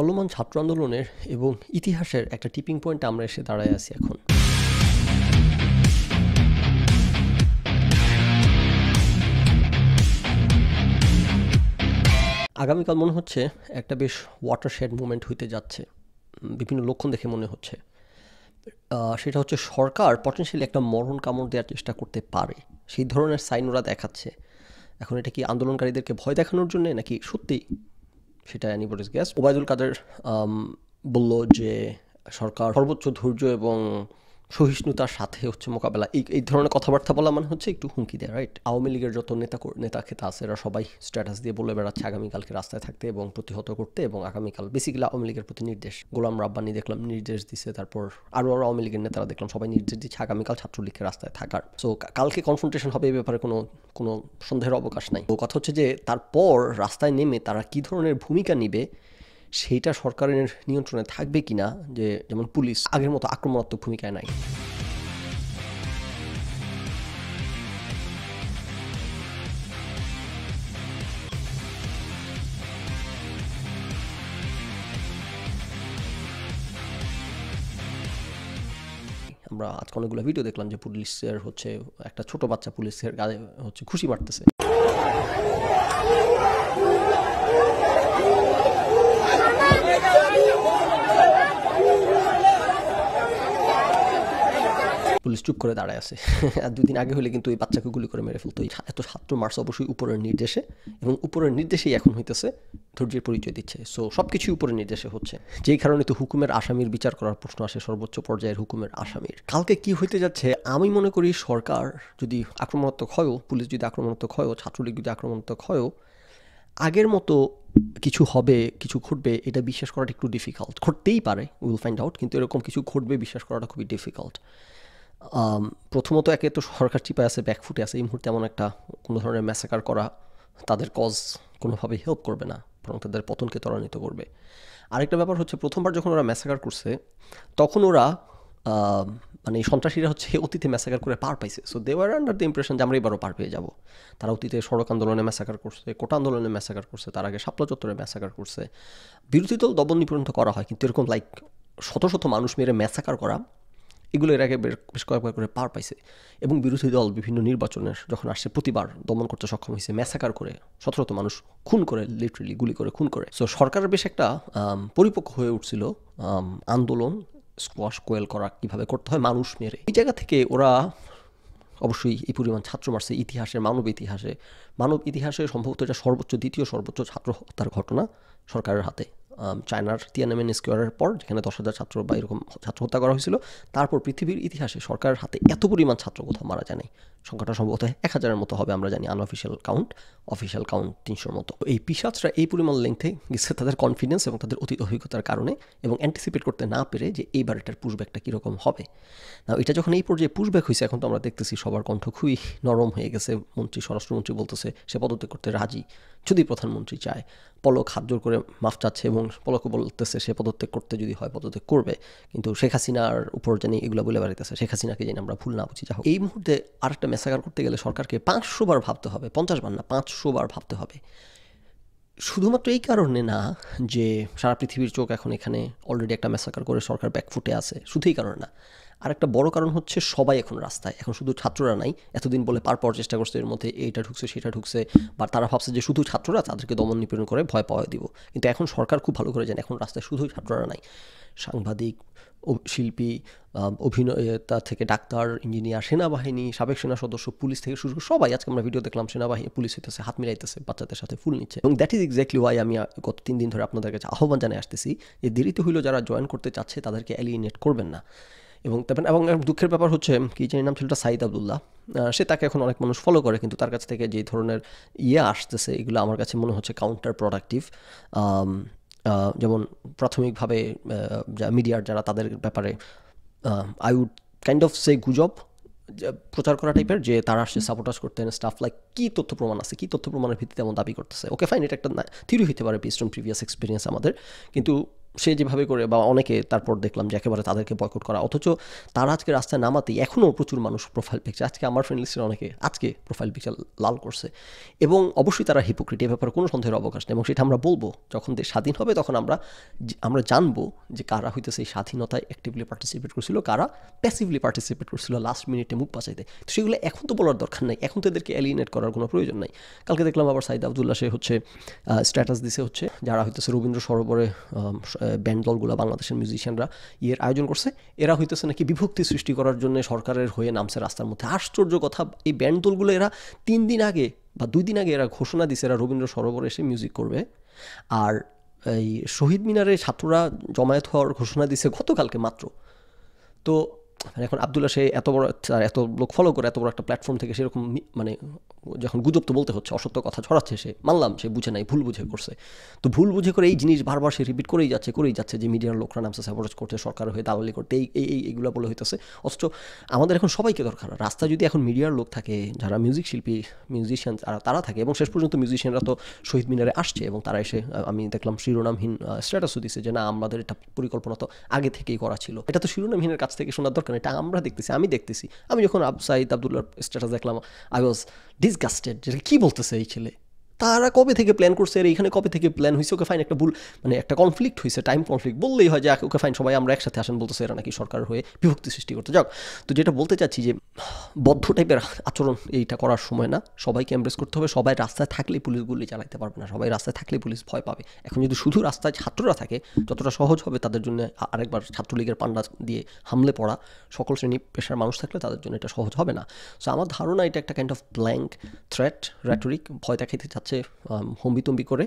চলমান ছাত্র আন্দোলনের এবং ইতিহাসের একটা টিপিং পয়েন্ট আমরা এসে দাঁড়ায় আছি এখন আগামীকাল মনে হচ্ছে একটা বেশ ওয়াটারশেড মুভমেন্ট হইতে যাচ্ছে বিভিন্ন লক্ষণ দেখে মনে হচ্ছে সেটা হচ্ছে সরকার পটেন্সিয়ালি একটা মরণ কামড় দেওয়ার চেষ্টা করতে পারে সেই ধরনের সাইন ওরা দেখাচ্ছে এখন এটা কি আন্দোলনকারীদেরকে ভয় দেখানোর জন্য নাকি সত্যি সেটা অ্যানিবডিস গ্যাস ওবায়দুল কাদের বলল যে সরকার সর্বোচ্চ ধৈর্য এবং সহিষ্ণুতার সাথে হচ্ছে মোকাবেলা এই এই ধরনের কথাবার্তা বলা মানে হচ্ছে একটু হুমকি দেয় রাইট আওয়ামী লীগের যত নেতা নেতা খেতা আছে এরা সবাই স্ট্যাটাস দিয়ে বলে বেড়াচ্ছে আগামীকালকে রাস্তায় থাকতে এবং প্রতিহত করতে এবং আগামীকাল বেসিক্যালি আওয়ামী লীগের প্রতি নির্দেশ গোলাম রাব্বানি দেখলাম নির্দেশ দিছে তারপর আরও আরও আওয়ামী লীগের নেতারা দেখলাম সবাই নির্দেশ দিচ্ছে আগামীকাল ছাত্রলীগের রাস্তায় থাকার সো কালকে কনফ্রন্টেশন হবে এই ব্যাপারে কোনো কোনো সন্দেহের অবকাশ নাই তো কথা হচ্ছে যে তারপর রাস্তায় নেমে তারা কি ধরনের ভূমিকা নিবে সেইটা সরকারের নিয়ন্ত্রণে থাকবে কি না যে যেমন পুলিশ আগের মতো আক্রমণাত্মক ভূমিকায় নাই আমরা আজকে অনেকগুলো ভিডিও দেখলাম যে পুলিশের হচ্ছে একটা ছোট বাচ্চা পুলিশের গায়ে হচ্ছে খুশি মারতেছে চুপ করে দাঁড়ায় আছে আর দুদিন আগে হলে কিন্তু ওই বাচ্চাকে গুলি করে মেরে ফেলতো এত ছাত্র মার্চ অবশ্যই উপরের নির্দেশে এবং উপরের নির্দেশেই এখন হইতেছে ধৈর্যের পরিচয় দিচ্ছে সো সব কিছুই উপরের নির্দেশে হচ্ছে যেই কারণে তো হুকুমের আসামির বিচার করার প্রশ্ন আসে সর্বোচ্চ পর্যায়ের হুকুমের আসামির কালকে কি হইতে যাচ্ছে আমি মনে করি সরকার যদি আক্রমণাত্মক হয়ও পুলিশ যদি আক্রমণাত্মক হয়ও ছাত্রলীগ যদি আক্রমণাত্মক হয়ও আগের মতো কিছু হবে কিছু ঘটবে এটা বিশ্বাস করাটা একটু ডিফিকাল্ট ঘটতেই পারে উইল ফাইন্ড আউট কিন্তু এরকম কিছু ঘটবে বিশ্বাস করাটা খুবই ডিফিকাল্ট প্রথমত একে তো সরকার চিপায় আছে ব্যাকফুটে আছে এই মুহূর্তে এমন একটা কোনো ধরনের ম্যাসাকার করা তাদের কজ কোনোভাবেই হেল্প করবে না বরং তাদের পতনকে ত্বরান্বিত করবে আরেকটা ব্যাপার হচ্ছে প্রথমবার যখন ওরা ম্যাসাকার করছে তখন ওরা মানে সন্ত্রাসীরা হচ্ছে অতীতে ম্যাসাকার করে পার পাইছে so they were under the impression যে আমরা এবারও পার পেয়ে যাব তারা অতীতে সড়ক আন্দোলনে ম্যাসাকার করছে কোটা আন্দোলনে ম্যাসাকার করছে তার আগে সাপলা চত্বরে ম্যাসাকার করছে বিরোধী দল দবন নিপীড়ন করা হয় কিন্তু এরকম লাইক শত শত মানুষ মেরে ম্যাসাকার করা এগুলো এর আগে বেশ কয়েকবার করে পার পাইছে এবং বিরোধী দল বিভিন্ন নির্বাচনের যখন আসছে প্রতিবার দমন করতে সক্ষম হয়েছে ম্যাসাকার করে সতরত মানুষ খুন করে লিটারেলি গুলি করে খুন করে সো সরকারের বেশ একটা পরিপক্ক হয়ে উঠছিল আন্দোলন স্কোয়াশ কোয়েল করা কীভাবে করতে হয় মানুষ মেরে এই জায়গা থেকে ওরা অবশ্যই এই পরিমাণ ছাত্র মারছে ইতিহাসে মানব ইতিহাসে মানব ইতিহাসে সম্ভবত এটা সর্বোচ্চ দ্বিতীয় সর্বোচ্চ ছাত্র হত্যার ঘটনা সরকারের হাতে চায়নার তিয়ানামেন স্কোয়ারের পর যেখানে দশ হাজার ছাত্র বা এরকম ছাত্র হত্যা করা হয়েছিল তারপর পৃথিবীর ইতিহাসে সরকারের হাতে এত পরিমাণ ছাত্র কোথাও মারা যায় সংখ্যাটা সম্ভবত এক হাজারের মতো হবে আমরা জানি আনঅফিসিয়াল কাউন্ট অফিসিয়াল কাউন্ট তিনশোর মতো এই পিসাচরা এই পরিমাণ লেংথে গেছে তাদের কনফিডেন্স এবং তাদের অতীত অভিজ্ঞতার কারণে এবং অ্যান্টিসিপেট করতে না পেরে যে এইবার এটার পুষব্যাকটা কীরকম হবে না এটা যখন এই পর্যায়ে পুষব্যাক হয়েছে এখন তো আমরা দেখতেছি সবার কণ্ঠ খুবই নরম হয়ে গেছে মন্ত্রী স্বরাষ্ট্রমন্ত্রী বলতেছে সে পদত্যাগ করতে রাজি যদি প্রধানমন্ত্রী চায় পলক হাত জোর করে মাফ চাচ্ছে এবং পলকও বলতেছে সে পদত্যাগ করতে যদি হয় পদত্যাগ করবে কিন্তু শেখ হাসিনার উপর জানি এগুলো বলে বেড়াইতেছে শেখ হাসিনাকে জানি আমরা ভুল না বুঝি যা এই মুহূর্তে আরেকটা মেসাকার করতে গেলে সরকারকে পাঁচশো বার ভাবতে হবে পঞ্চাশ বার না পাঁচশো বার ভাবতে হবে শুধুমাত্র এই কারণে না যে সারা পৃথিবীর চোখ এখন এখানে অলরেডি একটা মেসাকার করে সরকার ব্যাকফুটে আছে শুধু এই কারণে না আর একটা বড় কারণ হচ্ছে সবাই এখন রাস্তায় এখন শুধু ছাত্ররা নাই এতদিন বলে পার পাওয়ার চেষ্টা করছে এর মধ্যে এইটা ঢুকছে সেটা ঢুকছে বা তারা ভাবছে যে শুধু ছাত্ররা তাদেরকে দমন নিপীড়ন করে ভয় পাওয়া দিব কিন্তু এখন সরকার খুব ভালো করে জানে এখন রাস্তায় শুধুই ছাত্ররা নাই সাংবাদিক শিল্পী অভিনেতা থেকে ডাক্তার ইঞ্জিনিয়ার সেনাবাহিনী সাবেক সেনা সদস্য পুলিশ থেকে শুরু করে সবাই আজকে আমরা ভিডিও দেখলাম সেনাবাহিনী পুলিশ হইতেছে হাত মিলাইতেছে বাচ্চাদের সাথে ফুল নিচ্ছে এবং দ্যাট ইজ এক্স্যাক্টলি ওয়াই আমি গত তিন দিন ধরে আপনাদের কাছে আহ্বান জানিয়ে আসতেছি যে দেরিতে হইলো যারা জয়েন করতে চাচ্ছে তাদেরকে অ্যালিনেট করবেন না এবং তারপর এবং দুঃখের ব্যাপার হচ্ছে কি জানি নাম ছিল সাইদ আবদুল্লাহ সে তাকে এখন অনেক মানুষ ফলো করে কিন্তু তার কাছ থেকে যে ধরনের ইয়ে আসতেছে এগুলো আমার কাছে মনে হচ্ছে কাউন্টার প্রোডাক্টিভ যেমন প্রাথমিকভাবে মিডিয়ার যারা তাদের ব্যাপারে I would kind of say গুজব প্রচার করা টাইপের যে তারা আসছে সাপোর্টাস করতেন স্টাফ লাইক কী তথ্য প্রমাণ আছে কী তথ্য প্রমাণের ভিত্তিতে এমন দাবি করতেছে ওকে ফাইন এটা একটা থিওরি হইতে পারে বেসড প্রিভিয়াস এক্সপিরিয়েন্স আমাদের কিন্তু সে যেভাবে করে বা অনেকে তারপর দেখলাম যে একেবারে তাদেরকে বয়কট করা অথচ তারা আজকে রাস্তায় নামাতেই এখনও প্রচুর মানুষ প্রোফাইল পিকচার আজকে আমার ফ্রেন্ড লিস্টের অনেকে আজকে প্রোফাইল পিকচার লাল করছে এবং অবশ্যই তারা হিপোক্রিট এ ব্যাপারে কোনো সন্দেহের অবকাশ নেই এবং সেটা আমরা বলবো যখন দেশ স্বাধীন হবে তখন আমরা আমরা জানবো যে কারা হইতে সেই স্বাধীনতায় অ্যাক্টিভলি পার্টিসিপেট করছিল কারা প্যাসিভলি পার্টিসিপেট করছিল লাস্ট মিনিটে মুখ বাঁচাইতে তো সেগুলো এখন তো বলার দরকার নাই এখন তো এদেরকে অ্যালিনেট করার কোনো প্রয়োজন নাই কালকে দেখলাম আবার সাইদ আবদুল্লা সে হচ্ছে স্ট্যাটাস দিছে হচ্ছে যারা হইতেছে রবীন্দ্র সরোবরে ব্যান্ড দলগুলো বাংলাদেশের মিউজিশিয়ানরা ইয়ের আয়োজন করছে এরা হইতেছে নাকি বিভক্তি সৃষ্টি করার জন্য সরকারের হয়ে নামছে রাস্তার মধ্যে আশ্চর্য কথা এই ব্যান্ড দলগুলো এরা তিন দিন আগে বা দুই দিন আগে এরা ঘোষণা দিছে এরা রবীন্দ্র সরোবরে এসে মিউজিক করবে আর এই শহীদ মিনারে ছাত্ররা জমায়েত হওয়ার ঘোষণা দিছে গতকালকে মাত্র তো মানে এখন আবদুল্লাহ সে এত বড় এত লোক ফলো করে এত বড় একটা প্ল্যাটফর্ম থেকে সেরকম মানে যখন গুজব তো বলতে হচ্ছে অসত্য কথা ছড়াচ্ছে সে মানলাম সে বুঝে নাই ভুল বুঝে করছে তো ভুল বুঝে করে এই জিনিস বারবার সে রিপিট করেই যাচ্ছে করেই যাচ্ছে যে মিডিয়ার লোকরা নামছে সাপোর্ট করছে সরকার হয়ে দালালি করতে এই এই এইগুলো বলে হইতেছে অথচ আমাদের এখন সবাইকে দরকার রাস্তা যদি এখন মিডিয়ার লোক থাকে যারা মিউজিক শিল্পী মিউজিশিয়ান তারা থাকে এবং শেষ পর্যন্ত মিউজিশিয়ানরা তো শহীদ মিনারে আসছে এবং তারা এসে আমি দেখলাম শিরোনামহীন স্ট্যাটাসও দিছে যে না আমাদের এটা পরিকল্পনা তো আগে থেকেই করা ছিল এটা তো শিরোনামহীনের কাছ থেকে শোনার দরকার এটা আমরা দেখতেছি আমি দেখতেছি আমি যখন সাইদ আবদুল্লার স্ট্যাটাস দেখলাম আই ওয়াজ ডিসগাস্টেড যেটা কী বলতেছে এই ছেলে তারা কবে থেকে প্ল্যান করছে আর এইখানে কবে থেকে প্ল্যান হয়েছে ওকে ফাইন একটা ভুল মানে একটা কনফ্লিক্ট হয়েছে টাইম কনফ্লিক্ট বললেই হয় যে ওকে ফাইন সবাই আমরা একসাথে আসেন বলতেছে এরা নাকি সরকার হয়ে বিভক্তি সৃষ্টি করতে যাক তো যেটা বলতে চাচ্ছি যে বদ্ধ টাইপের আচরণ এইটা করার সময় না সবাইকে এমব্রেস করতে হবে সবাই রাস্তায় থাকলে পুলিশ গুলি চালাইতে পারবে না সবাই রাস্তায় থাকলে পুলিশ ভয় পাবে এখন যদি শুধু রাস্তায় ছাত্ররা থাকে যতটা সহজ হবে তাদের জন্য আরেকবার ছাত্রলীগের পান্ডা দিয়ে হামলে পড়া সকল শ্রেণী পেশার মানুষ থাকলে তাদের জন্য এটা সহজ হবে না সো আমার ধারণা এটা একটা kind of blank threat rhetoric ভয় দেখাইতে যাচ্ছে হম্বিতম্বি করে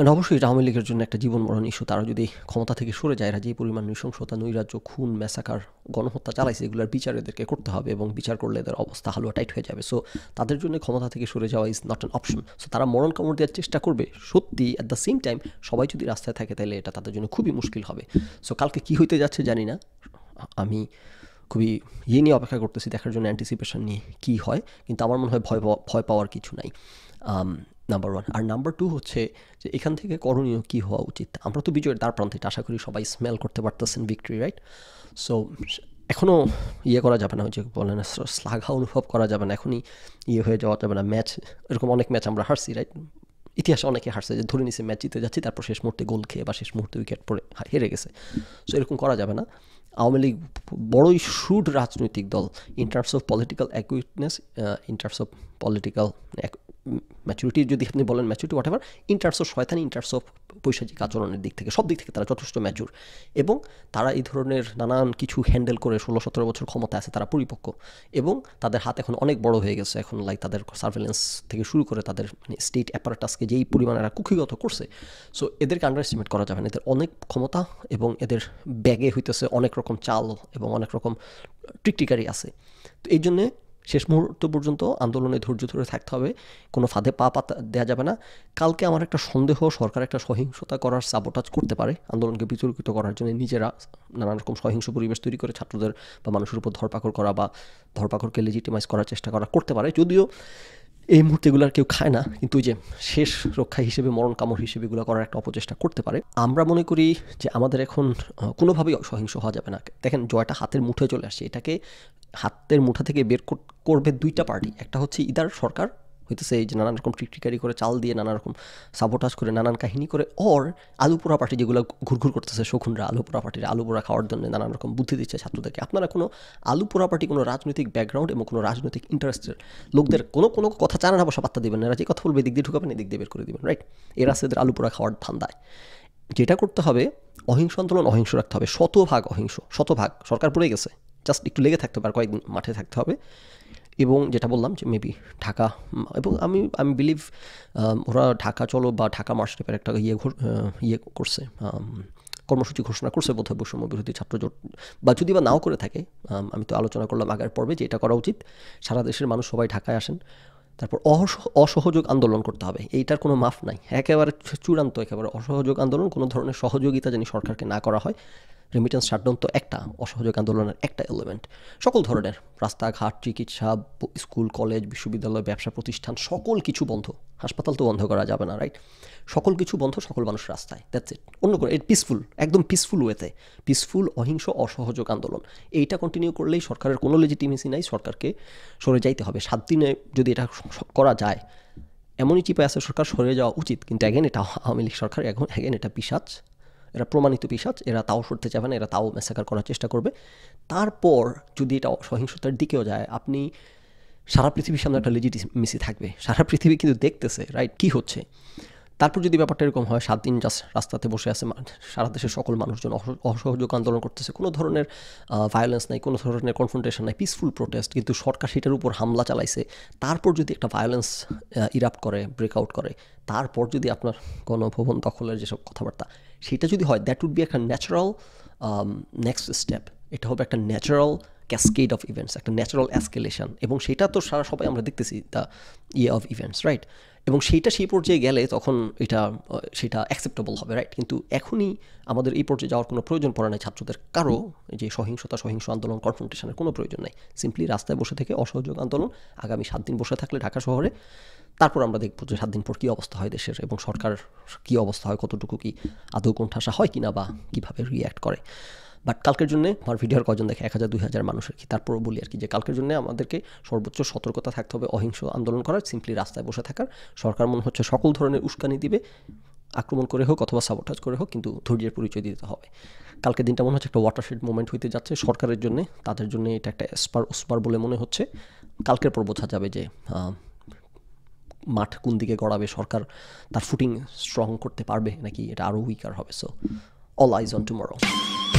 মানে অবশ্যই এটা আওয়ামী লীগের জন্য একটা জীবন মরণ ইস্যু তারা যদি ক্ষমতা থেকে সরে যায় এরা যে পরিমাণ নৃশংসতা নৈরাজ্য খুন মেসাকার গণহত্যা চালাইছে এগুলোর বিচার এদেরকে করতে হবে এবং বিচার করলে এদের অবস্থা হালুয়া টাইট হয়ে যাবে সো তাদের জন্য ক্ষমতা থেকে সরে যাওয়া is not an option so তারা মরণ কামড় দেওয়ার চেষ্টা করবে সত্যি অ্যাট দ্য সেম টাইম সবাই যদি রাস্তায় থাকে তাহলে এটা তাদের জন্য খুবই মুশকিল হবে সো কালকে কি হইতে যাচ্ছে জানি না আমি খুবই ইয়ে নিয়ে অপেক্ষা করতেছি দেখার জন্য অ্যান্টিসিপেশন নিয়ে কী হয় কিন্তু আমার মনে হয় ভয় ভয় পাওয়ার কিছু নাই নাম্বার ওয়ান আর নাম্বার টু হচ্ছে যে এখান থেকে করণীয় কী হওয়া উচিত আমরা তো বিজয়ের দ্বার প্রান্তে আশা করি সবাই স্মেল করতে পারতেছেন ভিক্টরি রাইট সো এখনও ইয়ে করা যাবে না যে বলে না শ্লাঘা অনুভব করা যাবে না এখনই ইয়ে হয়ে যাওয়া যাবে না ম্যাচ এরকম অনেক ম্যাচ আমরা হারছি রাইট ইতিহাসে অনেকে হারছে যে ধরে নিছে ম্যাচ জিতে যাচ্ছি তারপর শেষ মুহূর্তে গোল খেয়ে বা শেষ মুহূর্তে উইকেট পড়ে হেরে গেছে সো এরকম করা যাবে না আওয়ামী লীগ বড়ই সুড রাজনৈতিক দল in terms of political acuteness in terms of political maturity যদি আপনি বলেন maturity whatever in terms of শয়তানি ইন টার্মস অফ পৈশাচিক আচরণের দিক থেকে সব দিক থেকে তারা যথেষ্ট ম্যাচুর এবং তারা এই ধরনের নানান কিছু হ্যান্ডেল করে ষোলো সতেরো বছর ক্ষমতা আছে তারা পরিপক্ক এবং তাদের হাত এখন অনেক বড় হয়ে গেছে এখন লাইক তাদের সার্ভেলেন্স থেকে শুরু করে তাদের মানে স্টেট অ্যাপারেটাসকে যেই পরিমাণে এরা কুক্ষিগত করছে সো এদেরকে আন্ডারএস্টিমেট করা যাবে না এদের অনেক ক্ষমতা এবং এদের ব্যাগে হইতেছে অনেক রকম চাল এবং অনেক রকম টিকটিকারি আছে তো এই জন্যে শেষ মুহূর্ত পর্যন্ত আন্দোলনে ধৈর্য ধরে থাকতে হবে কোনো ফাঁদে পা পাতা দেওয়া যাবে না কালকে আমার একটা সন্দেহ সরকার একটা সহিংসতা করার সাবোটাজ করতে পারে আন্দোলনকে বিতর্কিত করার জন্য নিজেরা নানা রকম সহিংস পরিবেশ তৈরি করে ছাত্রদের বা মানুষের উপর ধরপাকড় করা বা ধরপাকড়কে লেজিটিমাইজ করার চেষ্টা করা করতে পারে যদিও এই মুহূর্তেগুলো আর কেউ খায় না কিন্তু যে শেষ রক্ষা হিসেবে মরণ কামড় হিসেবে এগুলো করার একটা অপচেষ্টা করতে পারে আমরা মনে করি যে আমাদের এখন কোনোভাবেই সহিংস হওয়া যাবে না দেখেন জয়টা হাতের মুঠে চলে আসছে এটাকে হাতের মুঠা থেকে বের করবে দুইটা পার্টি একটা হচ্ছে ইদার সরকার হইতেছে এই যে নানান রকম টিকটিকারি করে চাল দিয়ে নানা রকম সাবোটাস করে নানান কাহিনী করে অর আলুপোড়া পার্টি যেগুলো ঘুরঘুর করতেছে শকুনরা আলুপোড়া পার্টির আলুপোড়া খাওয়ার জন্য নানান রকম বুদ্ধি দিচ্ছে ছাত্রদেরকে আপনারা কোনো আলুপোড়া পার্টি কোনো রাজনৈতিক ব্যাকগ্রাউন্ড এবং কোনো রাজনৈতিক ইন্টারেস্টের লোকদের কোনো কোনো কথা চান না বসা পাত্তা দেবেন এরা যে কথা বলবে দিক দিয়ে ঢুকাবেন এদিক দিয়ে বের করে দেবেন রাইট এরা সেদের আলুপোড়া খাওয়ার ধান্দায় যেটা করতে হবে অহিংস আন্দোলন অহিংস রাখতে হবে শতভাগ অহিংস শতভাগ সরকার পড়ে গেছে জাস্ট একটু লেগে থাকতে হবে আর কয়েকদিন মাঠে থাকতে হবে এবং যেটা বললাম যে মেবি ঢাকা এবং আমি আমি বিলিভ ওরা ঢাকা চলো বা ঢাকা মার্চের একটা ইয়ে ইয়ে করছে কর্মসূচি ঘোষণা করছে বোধহয় বৈষম্য বিরোধী ছাত্রজোট বা যদি বা নাও করে থাকে আমি তো আলোচনা করলাম আগের পর্বে যে এটা করা উচিত সারা দেশের মানুষ সবাই ঢাকায় আসেন তারপর অসহযোগ আন্দোলন করতে হবে এইটার কোনো মাফ নাই একেবারে চূড়ান্ত একেবারে অসহযোগ আন্দোলন কোনো ধরনের সহযোগিতা যিনি সরকারকে না করা হয় রেমিটেন্স শাটডাউন তো একটা অসহযোগ আন্দোলনের একটা এলিমেন্ট সকল ধরনের রাস্তাঘাট চিকিৎসা স্কুল কলেজ বিশ্ববিদ্যালয় ব্যবসা প্রতিষ্ঠান সকল কিছু বন্ধ হাসপাতাল তো বন্ধ করা যাবে না রাইট সকল কিছু বন্ধ সকল মানুষ রাস্তায় দ্যাটস ইট অন্য কোনো এর পিসফুল একদম পিসফুল ওয়েতে পিসফুল অহিংস অসহযোগ আন্দোলন এইটা কন্টিনিউ করলেই সরকারের কোনো লেজিটিমেসি নাই সরকারকে সরে যাইতে হবে সাত দিনে যদি এটা করা যায় এমনই চিপায় আছে সরকার সরে যাওয়া উচিত কিন্তু অ্যাগেন এটা আওয়ামী লীগ সরকার এখন অ্যাগেন এটা পিসাচ এরা প্রমাণিত পিসাজ এরা তাও সরতে চাবে না এরা তাও মেসাকার করার চেষ্টা করবে তারপর যদি এটা সহিংসতার দিকেও যায় আপনি সারা পৃথিবীর সামনে একটা মিসি থাকবে সারা পৃথিবী কিন্তু দেখতেছে রাইট কী হচ্ছে তারপর যদি ব্যাপারটা এরকম হয় সাত দিন জাস্ট রাস্তাতে বসে আছে সারা দেশের সকল মানুষজন অসহযোগ আন্দোলন করতেছে কোনো ধরনের ভায়োলেন্স নাই কোনো ধরনের কনফ্রন্টেশন নাই পিসফুল প্রোটেস্ট কিন্তু সরকার সেটার উপর হামলা চালাইছে তারপর যদি একটা ভায়োলেন্স ইরাপ্ট করে ব্রেকআউট করে তারপর যদি আপনার গণভবন দখলের যেসব কথাবার্তা সেটা যদি হয় দ্যাট উড বি একটা ন্যাচারাল নেক্সট স্টেপ এটা হবে একটা ন্যাচারাল ক্যাসকেড অফ ইভেন্টস একটা ন্যাচারাল অ্যাসকেলেশন এবং সেটা তো সারা সবাই আমরা দেখতেছি দ্য ইয়ে অফ ইভেন্টস রাইট এবং সেইটা সেই পর্যায়ে গেলে তখন এটা সেটা অ্যাকসেপ্টেবল হবে রাইট কিন্তু এখনই আমাদের এই পর্যায়ে যাওয়ার কোনো প্রয়োজন পড়ে না ছাত্রদের কারো যে সহিংসতা সহিংস আন্দোলন কনফ্রন্টেশনের কোনো প্রয়োজন নাই সিম্পলি রাস্তায় বসে থেকে অসহযোগ আন্দোলন আগামী সাত দিন বসে থাকলে ঢাকা শহরে তারপর আমরা দেখব যে সাত দিন পর কী অবস্থা হয় দেশের এবং সরকার কী অবস্থা হয় কতটুকু কি আদৌ কোণঠাসা হয় কিনা বা কীভাবে রিয়্যাক্ট করে বাট কালকের জন্য আমার ভিডিওর কজন দেখে এক হাজার দুই হাজার মানুষের কি তারপরও বলি আর কি যে কালকের জন্য আমাদেরকে সর্বোচ্চ সতর্কতা থাকতে হবে অহিংস আন্দোলন করার সিম্পলি রাস্তায় বসে থাকার সরকার মনে হচ্ছে সকল ধরনের উস্কানি দিবে আক্রমণ করে হোক অথবা সাবোটাজ করে হোক কিন্তু ধৈর্যের পরিচয় দিতে হবে কালকে দিনটা মনে হচ্ছে একটা ওয়াটারশেড মুভমেন্ট হইতে যাচ্ছে সরকারের জন্য তাদের জন্য এটা একটা স্পার ওস্পার বলে মনে হচ্ছে কালকের পর বোঝা যাবে যে মাঠ কোন দিকে গড়াবে সরকার তার ফুটিং স্ট্রং করতে পারবে নাকি এটা আরও উইকার হবে so all eyes on tomorrow